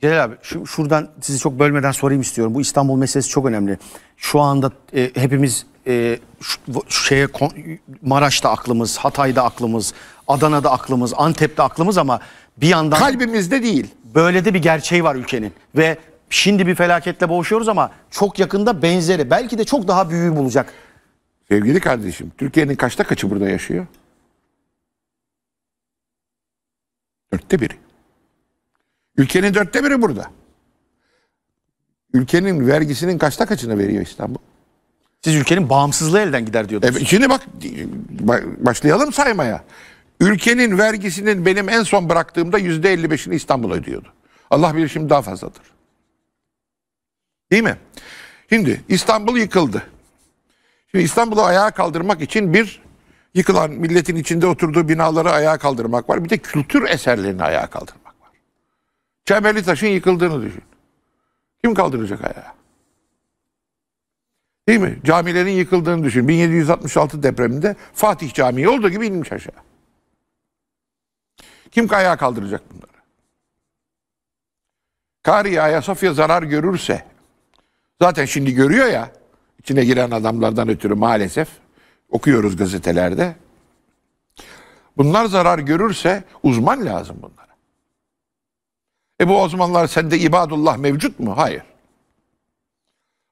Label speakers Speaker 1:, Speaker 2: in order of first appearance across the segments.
Speaker 1: Celal abi şu, şuradan sizi çok bölmeden sorayım istiyorum. Bu İstanbul meselesi çok önemli. Şu anda e, hepimiz e, şu, şeye Maraş'ta aklımız, Hatay'da aklımız, Adana'da aklımız, Antep'te aklımız ama bir yandan kalbimizde değil. Böyle de bir gerçeği var ülkenin ve şimdi bir felaketle boğuşuyoruz ama çok yakında benzeri belki
Speaker 2: de çok daha büyüğü bulacak. Sevgili kardeşim, Türkiye'nin kaçta kaçı burada yaşıyor? Dörtte biri. Ülkenin dörtte biri burada. Ülkenin vergisinin kaçta kaçını veriyor İstanbul? Siz ülkenin bağımsızlığı elden gider diyordunuz. E, şimdi bak başlayalım saymaya. Ülkenin vergisinin benim en son bıraktığımda yüzde 55'ini İstanbul ödüyordu. Allah bilir şimdi daha fazladır. Değil mi? Şimdi İstanbul yıkıldı. Şimdi İstanbul'u ayağa kaldırmak için bir yıkılan milletin içinde oturduğu binaları ayağa kaldırmak var. Bir de kültür eserlerini ayağa kaldırmak. Çemberli taşın yıkıldığını düşün. Kim kaldıracak ayağı? Değil mi? Camilerin yıkıldığını düşün. 1766 depreminde Fatih Camii olduğu gibi inmiş aşağı. Kim ayağa kaldıracak bunları? Kariye Ayasofya zarar görürse zaten şimdi görüyor ya içine giren adamlardan ötürü maalesef okuyoruz gazetelerde. Bunlar zarar görürse uzman lazım bunlar. E bu o sende ibadullah mevcut mu? Hayır.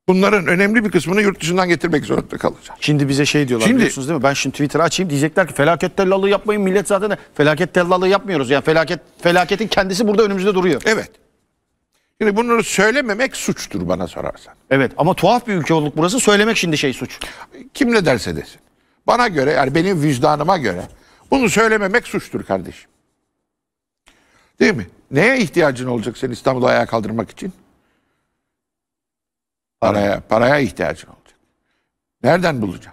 Speaker 2: Bunların önemli bir kısmını yurt dışından getirmek zorunda kalacak. Şimdi bize şey diyorlar şimdi, biliyorsunuz değil mi? Ben şimdi Twitter'ı açayım diyecekler ki felaket
Speaker 1: tellalığı yapmayın millet zaten de felaket tellalığı yapmıyoruz. Yani felaket felaketin kendisi burada önümüzde duruyor. Evet.
Speaker 2: Şimdi bunları söylememek suçtur bana sorarsan. Evet ama tuhaf bir ülke olduk burası söylemek şimdi şey suç. Kim ne derse desin. Bana göre yani benim vicdanıma göre bunu söylememek suçtur kardeşim. Değil mi? Neye ihtiyacın olacak sen İstanbul'u ayağa kaldırmak için? Paraya, paraya ihtiyacın olacak. Nereden bulacaksın?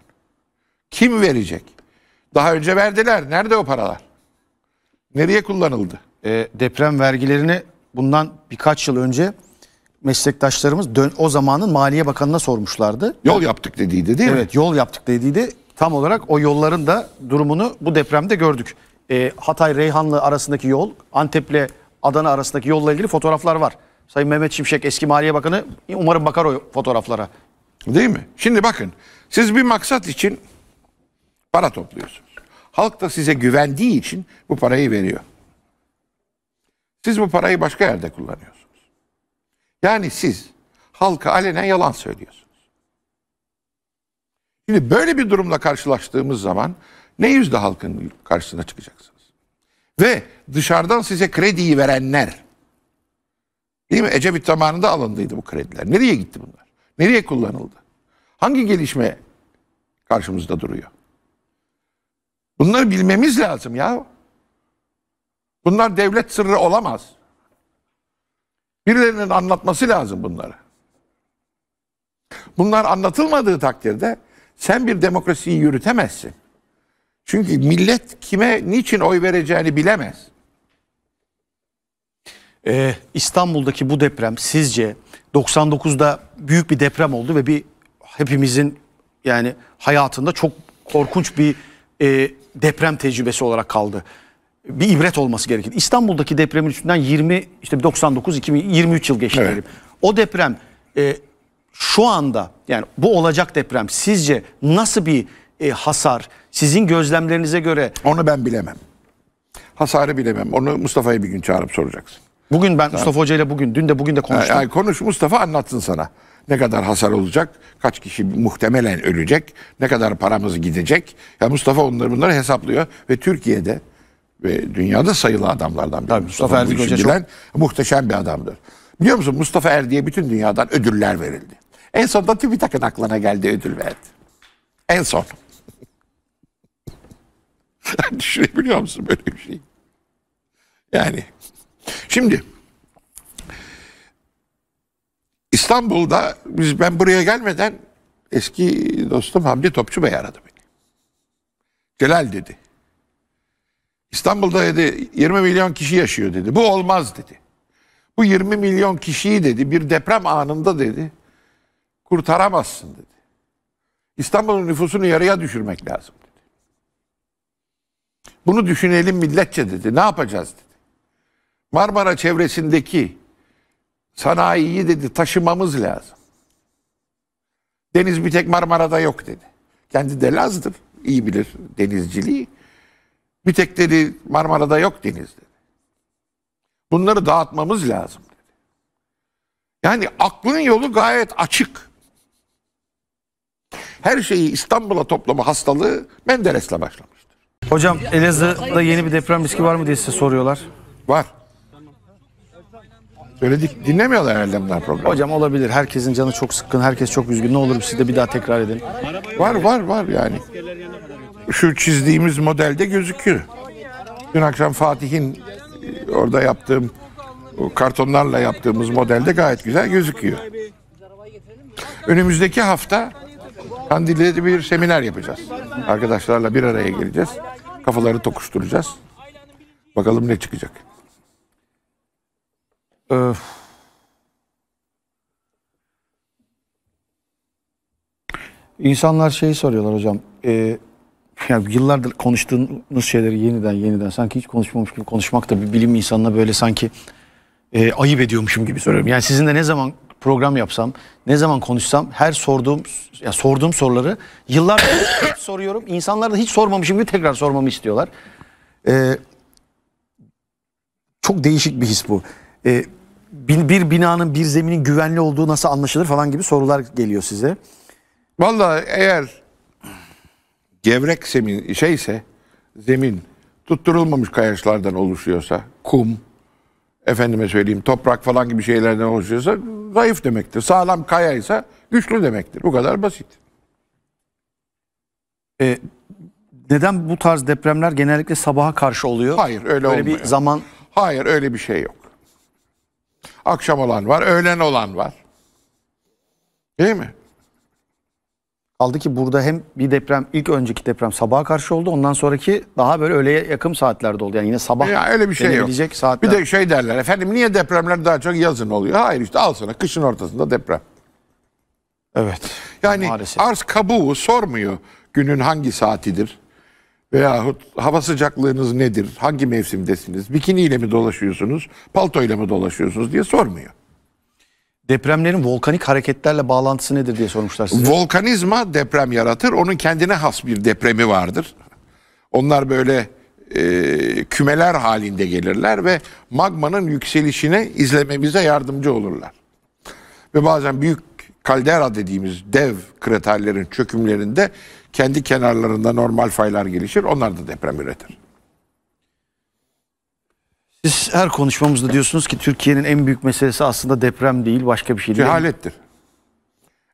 Speaker 2: Kim verecek? Daha önce verdiler. Nerede o paralar? Nereye kullanıldı? E, deprem vergilerini bundan
Speaker 1: birkaç yıl önce meslektaşlarımız dön, o zamanın Maliye Bakanı'na sormuşlardı. Yol yaptık
Speaker 2: dediydi değil mi? Evet
Speaker 1: yol yaptık dediydi. Tam olarak o yolların da durumunu bu depremde gördük e, ee, Hatay-Reyhanlı arasındaki yol, Antep'le Adana arasındaki yolla ilgili fotoğraflar var. Sayın Mehmet Şimşek eski Maliye Bakanı umarım bakar o fotoğraflara. Değil mi?
Speaker 2: Şimdi bakın siz bir maksat için para topluyorsunuz. Halk da size güvendiği için bu parayı veriyor. Siz bu parayı başka yerde kullanıyorsunuz. Yani siz halka alenen yalan söylüyorsunuz. Şimdi böyle bir durumla karşılaştığımız zaman ne yüzde halkın karşısına çıkacaksınız? Ve dışarıdan size krediyi verenler, değil mi? Ecevit zamanında alındıydı bu krediler. Nereye gitti bunlar? Nereye kullanıldı? Hangi gelişme karşımızda duruyor? Bunları bilmemiz lazım ya. Bunlar devlet sırrı olamaz. Birilerinin anlatması lazım bunları. Bunlar anlatılmadığı takdirde sen bir demokrasiyi yürütemezsin. Çünkü millet kime niçin oy vereceğini bilemez. Ee,
Speaker 1: İstanbul'daki bu deprem sizce 99'da büyük bir deprem oldu ve bir hepimizin yani hayatında çok korkunç bir e, deprem tecrübesi olarak kaldı. Bir ibret olması gerekir. İstanbul'daki depremin üstünden 20 işte 99 2023 yıl geçti evet. O deprem e, şu anda yani bu olacak deprem sizce nasıl bir e, hasar sizin gözlemlerinize göre. Onu
Speaker 2: ben bilemem. Hasarı bilemem. Onu Mustafa'ya bir gün çağırıp soracaksın. Bugün ben tamam. Mustafa Hoca ile bugün, dün de bugün de konuştum. Yani konuş Mustafa anlatsın sana. Ne kadar hasar olacak, kaç kişi muhtemelen ölecek, ne kadar paramız gidecek. Ya Mustafa onları bunları hesaplıyor ve Türkiye'de ve dünyada sayılı adamlardan biri. Tabii, Mustafa, Mustafa Erdik Hoca çok... muhteşem bir adamdır. Biliyor musun Mustafa Erdi'ye bütün dünyadan ödüller verildi. En sonunda TÜBİTAK'ın aklına geldi ödül verdi. En son. Düşünebiliyor musun böyle bir şey? Yani şimdi İstanbul'da biz ben buraya gelmeden eski dostum Hamdi Topçu Bey aradı beni. Celal dedi. İstanbul'da dedi 20 milyon kişi yaşıyor dedi. Bu olmaz dedi. Bu 20 milyon kişiyi dedi bir deprem anında dedi kurtaramazsın dedi. İstanbul'un nüfusunu yarıya düşürmek lazım dedi. Bunu düşünelim milletçe dedi. Ne yapacağız dedi. Marmara çevresindeki sanayiyi dedi taşımamız lazım. Deniz bir tek Marmara'da yok dedi. Kendi de Laz'dır. iyi bilir denizciliği. Bir tek dedi Marmara'da yok deniz dedi. Bunları dağıtmamız lazım dedi. Yani aklın yolu gayet açık. Her şeyi İstanbul'a toplama hastalığı Menderes'le başlamış. Hocam Elazığ'da yeni bir deprem riski var mı diye size soruyorlar. Var. Söyledik dinlemiyorlar herhalde bunlar programı. Hocam olabilir. Herkesin canı çok sıkkın. Herkes çok üzgün. Ne olur siz şey de bir daha tekrar edin. Var var var yani. Şu çizdiğimiz modelde gözüküyor. Dün akşam Fatih'in e, orada yaptığım o kartonlarla yaptığımız modelde gayet güzel gözüküyor. Önümüzdeki hafta Kandil'de bir seminer yapacağız. Arkadaşlarla bir araya geleceğiz. Kafaları tokuşturacağız. Bakalım ne çıkacak. Öf.
Speaker 1: İnsanlar şeyi soruyorlar hocam. E, yani yıllardır konuştuğunuz şeyleri yeniden yeniden sanki hiç konuşmamış gibi konuşmak da bir bilim insanına böyle sanki e, ayıp ediyormuşum gibi soruyorum. Yani sizin de ne zaman program yapsam, ne zaman konuşsam her sorduğum ya sorduğum soruları yıllardır hep soruyorum. İnsanlar da hiç sormamışım gibi tekrar sormamı istiyorlar. Ee, çok değişik bir his bu. Ee, bir, bir binanın, bir zeminin güvenli olduğu nasıl anlaşılır falan gibi sorular geliyor size.
Speaker 2: Vallahi eğer gevrek zemin şeyse zemin tutturulmamış kayaçlardan oluşuyorsa kum efendime söyleyeyim toprak falan gibi şeylerden oluşuyorsa zayıf demektir. Sağlam kaya ise güçlü demektir. Bu kadar basit. E, neden bu tarz depremler genellikle sabaha karşı oluyor? Hayır öyle, öyle olmuyor. bir zaman... Hayır öyle bir şey yok. Akşam olan var, öğlen olan var. Değil mi?
Speaker 1: Aldı ki burada hem bir deprem ilk önceki deprem sabaha karşı oldu. Ondan sonraki daha böyle
Speaker 2: öğleye yakın saatlerde oldu. Yani yine sabah ya öyle bir şey yok. saatler. Bir de şey derler efendim niye depremler daha çok yazın oluyor? Hayır işte al sana kışın ortasında deprem. Evet. Yani Maalesef. arz kabuğu sormuyor günün hangi saatidir veyahut hava sıcaklığınız nedir, hangi mevsimdesiniz, bikiniyle mi dolaşıyorsunuz, paltoyla mı dolaşıyorsunuz diye sormuyor. Depremlerin volkanik hareketlerle bağlantısı nedir diye sormuşlar size. Volkanizma deprem yaratır. Onun kendine has bir depremi vardır. Onlar böyle e, kümeler halinde gelirler ve magmanın yükselişine izlememize yardımcı olurlar. Ve bazen büyük kaldera dediğimiz dev kraterlerin çökümlerinde kendi kenarlarında normal faylar gelişir. Onlar da deprem üretir.
Speaker 1: Siz her konuşmamızda diyorsunuz ki Türkiye'nin en büyük
Speaker 2: meselesi aslında deprem değil başka bir şey değil. Cehalettir.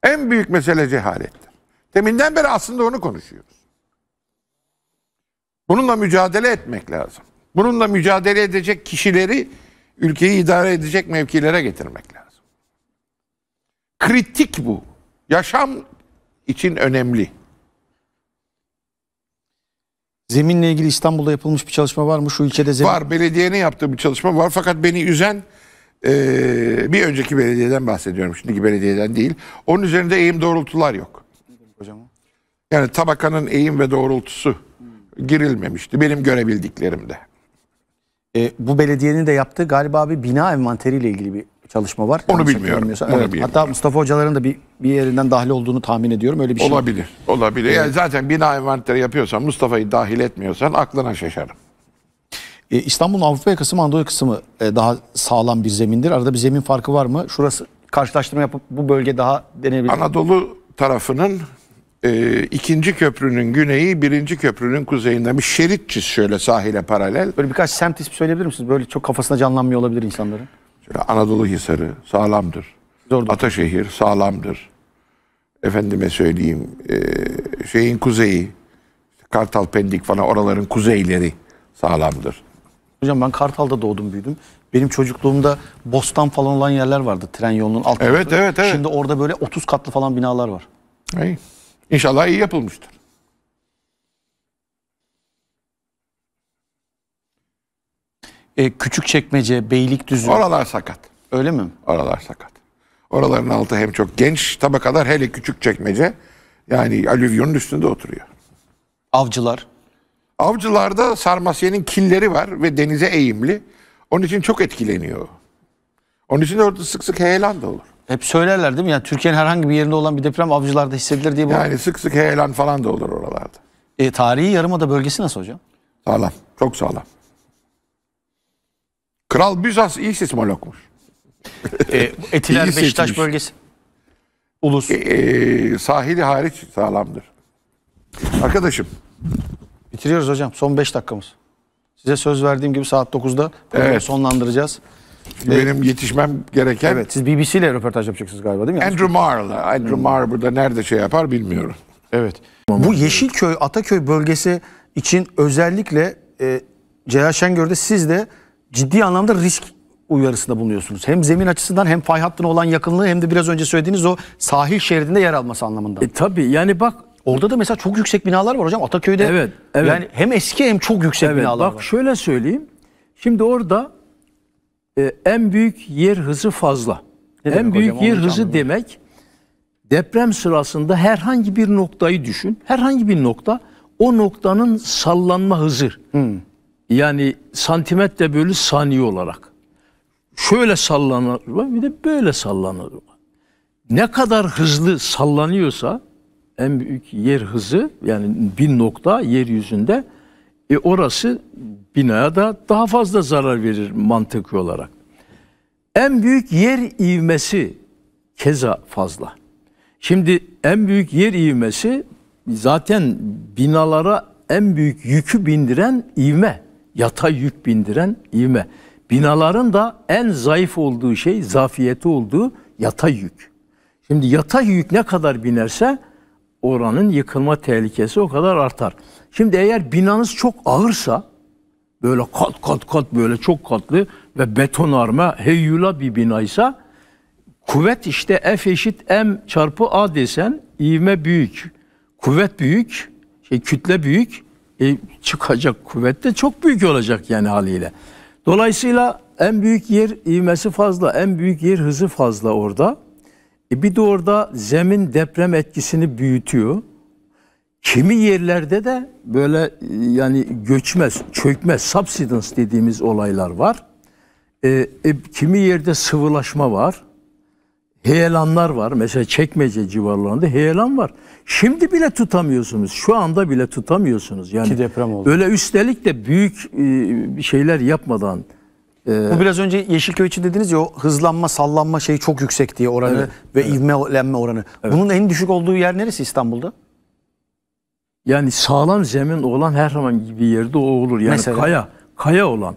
Speaker 2: En büyük mesele cehalettir. Deminden beri aslında onu konuşuyoruz. Bununla mücadele etmek lazım. Bununla mücadele edecek kişileri ülkeyi idare edecek mevkilere getirmek lazım. Kritik bu. Yaşam için önemli. Zeminle ilgili İstanbul'da
Speaker 1: yapılmış bir çalışma var mı? Şu ilçede zemin... Var.
Speaker 2: Belediyenin yaptığı bir çalışma var. Fakat beni üzen e, bir önceki belediyeden bahsediyorum. Şimdiki belediyeden değil. Onun üzerinde eğim doğrultular yok. Hocam. Yani tabakanın eğim ve doğrultusu girilmemişti. Benim görebildiklerimde. E, bu belediyenin de yaptığı galiba bir bina envanteriyle ilgili
Speaker 1: bir çalışma var. Onu bilmiyorum. Onu evet. bilmiyorum. Hatta Mustafa hocaların da bir, bir yerinden dahil olduğunu tahmin ediyorum.
Speaker 2: Öyle bir şey. Olabilir. Var. Olabilir. Evet. Yani zaten bina envanteri yapıyorsan Mustafa'yı dahil etmiyorsan aklına şaşarım.
Speaker 1: Ee, İstanbul'un Avrupa yakası Anadolu kısmı e, daha sağlam bir zemindir. Arada
Speaker 2: bir zemin farkı var mı? Şurası karşılaştırma yapıp bu bölge daha denebilir. Anadolu tarafının e, ikinci köprünün güneyi birinci köprünün kuzeyinde bir şerit çiz şöyle sahile paralel. Böyle birkaç semt ismi söyleyebilir misiniz? Böyle çok kafasına canlanmıyor olabilir insanların. Anadolu Hisarı sağlamdır. Doğru. Ataşehir sağlamdır. Efendime söyleyeyim e, şeyin kuzeyi Kartal Pendik falan oraların kuzeyleri sağlamdır.
Speaker 1: Hocam ben Kartal'da doğdum büyüdüm. Benim çocukluğumda bostan falan olan yerler vardı tren yolunun altında. Evet evet evet. Şimdi orada böyle 30 katlı falan binalar var.
Speaker 2: İyi. İnşallah iyi yapılmıştır. e, Küçükçekmece, Beylikdüzü. Oralar sakat. Öyle mi? Oralar sakat. Oraların altı hem çok genç tabakalar hele küçük çekmece, yani alüvyonun üstünde oturuyor. Avcılar. Avcılarda sarmasyenin killeri var ve denize eğimli. Onun için çok etkileniyor. Onun için de orada sık sık heyelan da olur. Hep söylerler
Speaker 1: değil mi? Yani Türkiye'nin herhangi bir yerinde olan bir deprem avcılarda hissedilir
Speaker 2: diye. yani olur. sık sık heyelan falan da olur oralarda. E, tarihi yarımada bölgesi nasıl hocam? Sağlam. Çok sağlam. Kral Bizans iyi sismologmuş. E, Etiler İyi Beşiktaş seçmiş. bölgesi. Ulus. E, e, sahili hariç sağlamdır. Arkadaşım. Bitiriyoruz hocam. Son 5 dakikamız.
Speaker 1: Size söz verdiğim gibi saat 9'da evet. sonlandıracağız. Benim yetişmem gereken... Evet, siz BBC ile röportaj yapacaksınız galiba değil mi? Andrew Marr'la. Andrew hmm. Marr burada nerede şey yapar bilmiyorum. Evet. Bu Yeşilköy, Ataköy bölgesi için özellikle e, Celal Şengör'de siz de ciddi anlamda risk uyarısında bulunuyorsunuz. Hem zemin açısından hem fay hattına olan yakınlığı hem de biraz önce söylediğiniz o sahil şeridinde yer alması anlamında. E,
Speaker 3: tabii yani bak Orada da mesela çok yüksek binalar var hocam Ataköy'de. Evet. evet. Yani hem eski hem çok yüksek evet, binalar bak, var. Bak şöyle söyleyeyim. Şimdi orada e, en büyük yer hızı fazla. Ne en büyük hocam, yer hızı demek deprem sırasında herhangi bir noktayı düşün. Herhangi bir nokta o noktanın sallanma hızı. Hmm. Yani santimetre bölü saniye olarak. Şöyle sallanır mı bir de böyle sallanır mı? Ne kadar hızlı sallanıyorsa en büyük yer hızı yani bir nokta yeryüzünde e orası binaya da daha fazla zarar verir mantıklı olarak. En büyük yer ivmesi keza fazla. Şimdi en büyük yer ivmesi zaten binalara en büyük yükü bindiren ivme yatay yük bindiren ivme. Binaların da en zayıf olduğu şey, zafiyeti olduğu yatay yük. Şimdi yatay yük ne kadar binerse oranın yıkılma tehlikesi o kadar artar. Şimdi eğer binanız çok ağırsa, böyle kat kat kat böyle çok katlı ve beton arma heyyula bir binaysa, kuvvet işte F eşit M çarpı A desen ivme büyük, kuvvet büyük, şey, kütle büyük, e, çıkacak kuvvet de çok büyük olacak yani haliyle. Dolayısıyla en büyük yer ivmesi fazla, en büyük yer hızı fazla orada. E bir de orada zemin deprem etkisini büyütüyor. Kimi yerlerde de böyle e, yani göçmez, çökme, subsidence dediğimiz olaylar var. E, e, kimi yerde sıvılaşma var heyelanlar var. Mesela Çekmece civarlarında heyelan var. Şimdi bile tutamıyorsunuz. Şu anda bile tutamıyorsunuz. Yani Ki deprem oldu. Öyle üstelik de büyük e, şeyler yapmadan e, bu
Speaker 1: biraz önce Yeşilköy için dediniz ya o hızlanma, sallanma şeyi çok yüksek diye oranı evet, ve evet. ivmelenme oranı. Evet. Bunun en düşük olduğu yer neresi
Speaker 3: İstanbul'da? Yani sağlam zemin olan her zaman gibi yerde o olur. Yani mesela? kaya, kaya olan.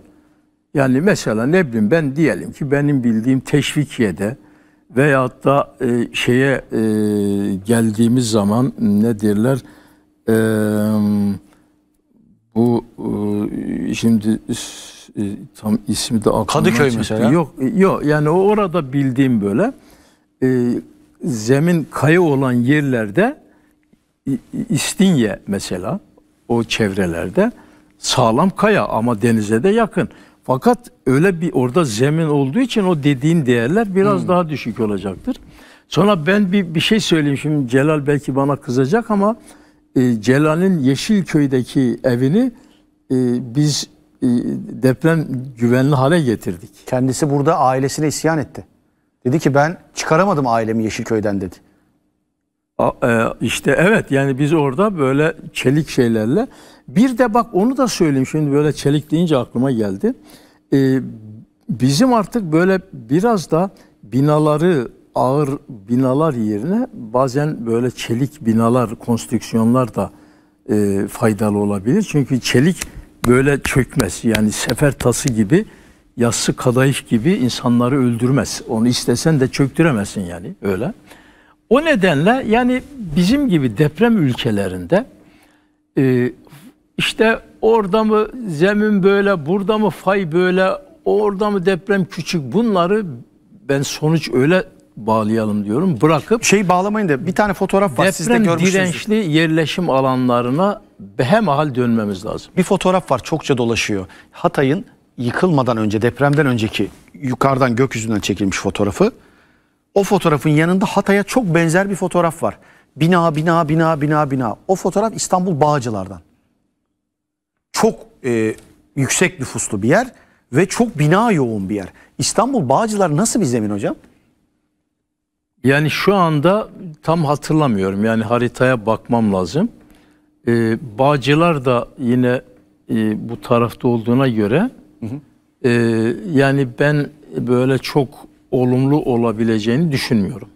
Speaker 3: Yani mesela ne bileyim ben diyelim ki benim bildiğim Teşvikiye'de Veyahut da e, şeye e, geldiğimiz zaman ne derler? E, bu e, şimdi e, tam ismi de aklımda. Kadıköy çıktı. mesela. Yok, e, yok yani orada bildiğim böyle e, zemin kaya olan yerlerde İstinye mesela o çevrelerde sağlam kaya ama denize de yakın. Fakat öyle bir orada zemin olduğu için o dediğin değerler biraz hmm. daha düşük olacaktır. Sonra ben bir, bir şey söyleyeyim şimdi Celal belki bana kızacak ama e, Celal'in Yeşilköy'deki evini e, biz e, deprem güvenli hale getirdik. Kendisi burada ailesine isyan
Speaker 1: etti. Dedi ki ben çıkaramadım ailemi Yeşilköy'den dedi.
Speaker 3: A, e, işte evet yani biz orada böyle çelik şeylerle bir de bak onu da söyleyeyim şimdi böyle çelik deyince aklıma geldi. Ee, bizim artık böyle biraz da binaları ağır binalar yerine bazen böyle çelik binalar, konstrüksiyonlar da e, faydalı olabilir. Çünkü çelik böyle çökmez. Yani sefer tası gibi, yassı kadayış gibi insanları öldürmez. Onu istesen de çöktüremezsin yani öyle. O nedenle yani bizim gibi deprem ülkelerinde e, işte orada mı zemin böyle, burada mı fay böyle, orada mı deprem küçük bunları ben sonuç öyle bağlayalım diyorum. Bırakıp şey bağlamayın da bir tane fotoğraf var siz de görmüşsünüz. dirençli yerleşim alanlarına behemahal dönmemiz lazım. Bir fotoğraf var çokça
Speaker 1: dolaşıyor. Hatay'ın yıkılmadan önce depremden önceki yukarıdan gökyüzünden çekilmiş fotoğrafı. O fotoğrafın yanında Hatay'a çok benzer bir fotoğraf var. Bina bina bina bina bina. O fotoğraf İstanbul Bağcılar'dan çok e,
Speaker 3: yüksek nüfuslu bir yer ve çok bina yoğun bir yer. İstanbul Bağcılar nasıl bir zemin hocam? Yani şu anda tam hatırlamıyorum. Yani haritaya bakmam lazım. Ee, Bağcılar da yine e, bu tarafta olduğuna göre hı hı. E, yani ben böyle çok olumlu olabileceğini düşünmüyorum.